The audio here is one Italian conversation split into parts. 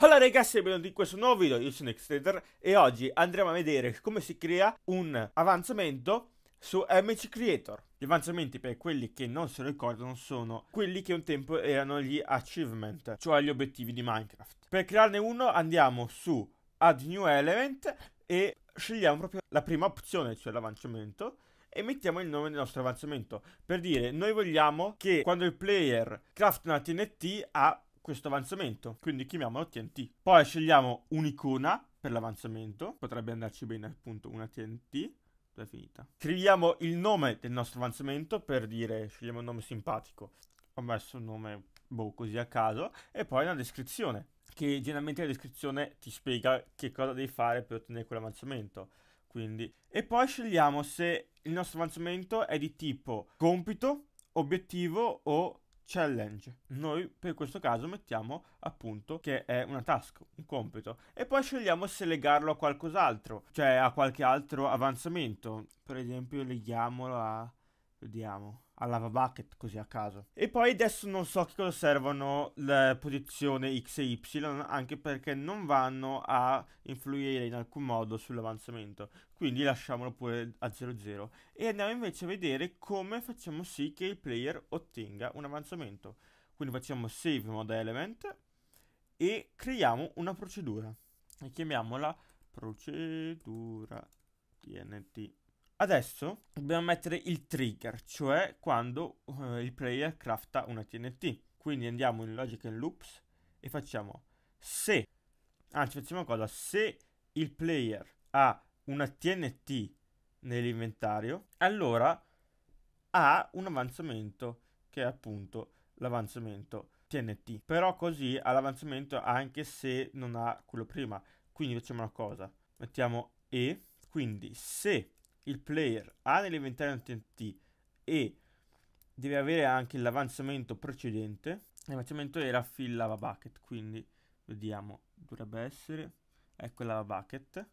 Allora ragazzi, benvenuti in questo nuovo video, io sono Xtrader e oggi andremo a vedere come si crea un avanzamento su MC Creator. Gli avanzamenti per quelli che non se lo ricordano sono quelli che un tempo erano gli achievement, cioè gli obiettivi di Minecraft. Per crearne uno andiamo su Add New Element e scegliamo proprio la prima opzione, cioè l'avanzamento, e mettiamo il nome del nostro avanzamento per dire noi vogliamo che quando il player crafta una TNT ha questo avanzamento, quindi chiamiamolo TNT. Poi scegliamo un'icona per l'avanzamento, potrebbe andarci bene appunto una TNT. Dove è finita? Scriviamo il nome del nostro avanzamento per dire, scegliamo un nome simpatico. Ho messo un nome, boh, così a caso. E poi una descrizione, che generalmente la descrizione ti spiega che cosa devi fare per ottenere quell'avanzamento. Quindi. E poi scegliamo se il nostro avanzamento è di tipo compito, obiettivo o challenge. Noi per questo caso mettiamo appunto che è una task, un compito e poi scegliamo se legarlo a qualcos'altro, cioè a qualche altro avanzamento. Per esempio leghiamolo a Vediamo. Al lava bucket, così a caso. E poi adesso non so che cosa servono le posizioni X e Y, anche perché non vanno a influire in alcun modo sull'avanzamento. Quindi lasciamolo pure a 0-0. E andiamo invece a vedere come facciamo sì che il player ottenga un avanzamento. Quindi facciamo save mod element e creiamo una procedura. E chiamiamola procedura TNT. Adesso dobbiamo mettere il trigger, cioè quando eh, il player crafta una TNT. Quindi andiamo in Logic and Loops e facciamo se, anzi facciamo una cosa, se il player ha una TNT nell'inventario, allora ha un avanzamento che è appunto l'avanzamento TNT. Però così ha l'avanzamento anche se non ha quello prima. Quindi facciamo una cosa, mettiamo E, quindi se il player ha nell'inventario un TNT e deve avere anche l'avanzamento precedente, l'avanzamento era fill lava bucket, quindi vediamo, dovrebbe essere, ecco lava bucket,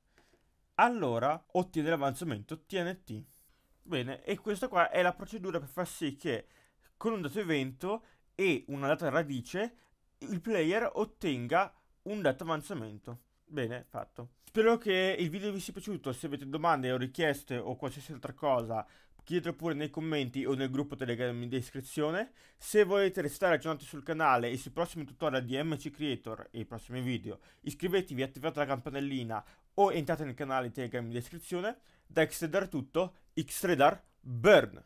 allora ottiene l'avanzamento TNT. Bene, e questa qua è la procedura per far sì che con un dato evento e una data radice il player ottenga un dato avanzamento. Bene, fatto. Spero che il video vi sia piaciuto, se avete domande o richieste o qualsiasi altra cosa chiedetelo pure nei commenti o nel gruppo Telegram in descrizione. Se volete restare aggiornati sul canale e sui prossimi tutorial di MC Creator e i prossimi video, iscrivetevi, attivate la campanellina o entrate nel canale Telegram in descrizione. Da Xtradar tutto, Xtradar Burn!